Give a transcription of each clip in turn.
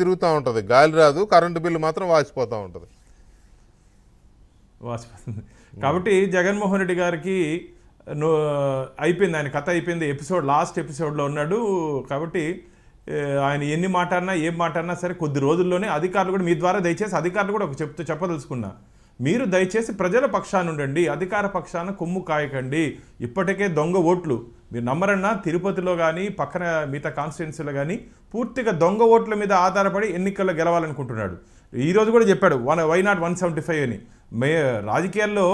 తిరుగుతూ ఉంటుంది గాలి రాదు కరెంటు బిల్లు మాత్రం వాసిపోతూ ఉంటుంది వాసిపోతుంది కాబట్టి జగన్మోహన్ రెడ్డి గారికి అయిపోయింది ఆయన కథ అయిపోయింది ఎపిసోడ్ లాస్ట్ ఎపిసోడ్లో ఉన్నాడు కాబట్టి ఆయన ఎన్ని మాట్లాడినా ఏం మాట్లాడినా సరే కొద్ది రోజుల్లోనే అధికారులు కూడా మీ ద్వారా దయచేసి అధికారులు కూడా ఒక చెప్తూ చెప్పదలుచుకున్నా మీరు దయచేసి ప్రజల పక్షాన ఉండండి అధికార పక్షాన కొమ్ము కాయకండి ఇప్పటికే దొంగ ఓట్లు మీరు నమ్మరన్నా తిరుపతిలో కానీ పక్కన మిగతా కాన్స్టిట్యున్సీలో కానీ పూర్తిగా దొంగ ఓట్ల మీద ఆధారపడి ఎన్నికల్లో గెలవాలనుకుంటున్నాడు ఈరోజు కూడా చెప్పాడు one why not one seventy five అని మే రాజకీయాల్లో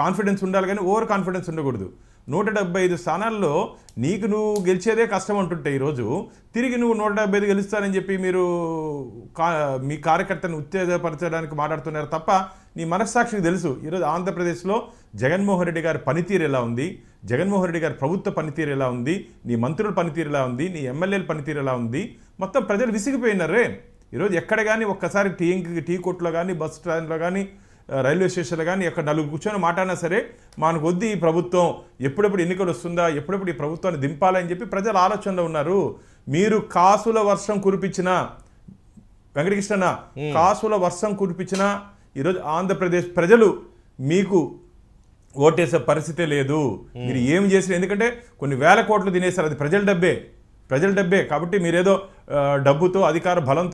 కాన్ఫిడెన్స్ ఉండాలి కానీ ఓవర్ కాన్ఫిడెన్స్ ఉండకూడదు నూట డెబ్బై ఐదు స్థానాల్లో నీకు నువ్వు గెలిచేదే కష్టం అంటుంటే ఈరోజు తిరిగి నువ్వు నూట డెబ్బై ఐదు గెలుస్తానని చెప్పి మీరు కా మీ కార్యకర్తను ఉత్తేజపరచడానికి మాట్లాడుతున్నారు తప్ప నీ మనస్సాక్షికి తెలుసు ఈరోజు ఆంధ్రప్రదేశ్లో జగన్మోహన్ రెడ్డి గారి పనితీరు ఎలా ఉంది జగన్మోహన్ రెడ్డి గారి ప్రభుత్వ పనితీరు ఎలా ఉంది నీ మంత్రుల పనితీరు ఎలా ఉంది నీ ఎమ్మెల్యేల పనితీరు ఎలా ఉంది మొత్తం ప్రజలు విసిగిపోయినారే ఈరోజు ఎక్కడ కానీ ఒక్కసారి టీ టీ కొట్లో కానీ బస్ స్టాండ్లో కానీ రైల్వే స్టేషన్లో కానీ అక్కడ నలుగురు కూర్చొని మాట్లాడినా సరే మనకు వద్దు ఈ ప్రభుత్వం ఎప్పుడెప్పుడు ఎన్నికలు వస్తుందా ఎప్పుడెప్పుడు ఈ ప్రభుత్వాన్ని దింపాలని చెప్పి ప్రజలు ఆలోచనలో ఉన్నారు మీరు కాసుల వర్షం కురిపించిన వెంకటకృష్ణ కాసుల వర్షం కురిపించిన ఈరోజు ఆంధ్రప్రదేశ్ ప్రజలు మీకు ఓటేసే పరిస్థితే లేదు మీరు ఏం చేసిన ఎందుకంటే కొన్ని వేల కోట్లు తినేశారు అది ప్రజల డబ్బే ప్రజల డబ్బే కాబట్టి మీరేదో డబ్బుతో అధికార బలంతో